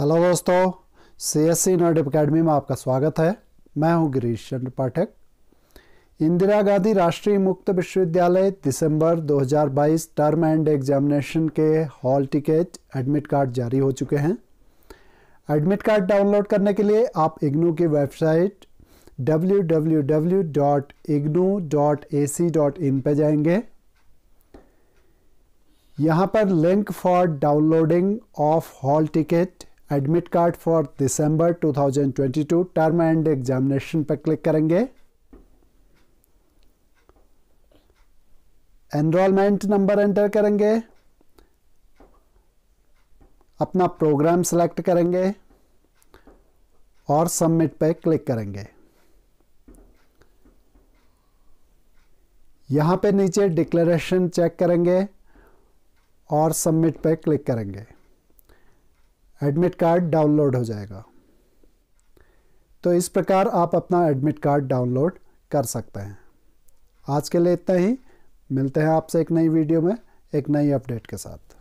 hello दोस्तों C S C nerd academy में आपका स्वागत है मैं हूं गिरीश चंद्र पाठक इंदिरा गांधी राष्ट्रीय मुक्त विश्वविद्यालय दिसंबर 2022 टर्म एंड एग्जामिनेशन के हॉल टिकट एडमिट कार्ड जारी हो चुके हैं एडमिट कार्ड डाउनलोड करने के लिए आप इग्नू की वेबसाइट www.ignu.ac.in पर जाएंगे यहाँ पर link for downloading of hall ticket admit card for दिसंबर 2022 टर्म एंड एग्जामिनेशन पर क्लिक करेंगे एनरोलमेंट नंबर एंटर करेंगे अपना प्रोग्राम सेलेक्ट करेंगे और सबमिट पर क्लिक करेंगे यहां पे नीचे डिक्लेरेशन चेक करेंगे और सबमिट पर क्लिक करेंगे एडमिट कार्ड डाउनलोड हो जाएगा तो इस प्रकार आप अपना एडमिट कार्ड डाउनलोड कर सकते हैं आज के लिए इतना ही मिलते हैं आपसे एक नई वीडियो में एक नई अपडेट के साथ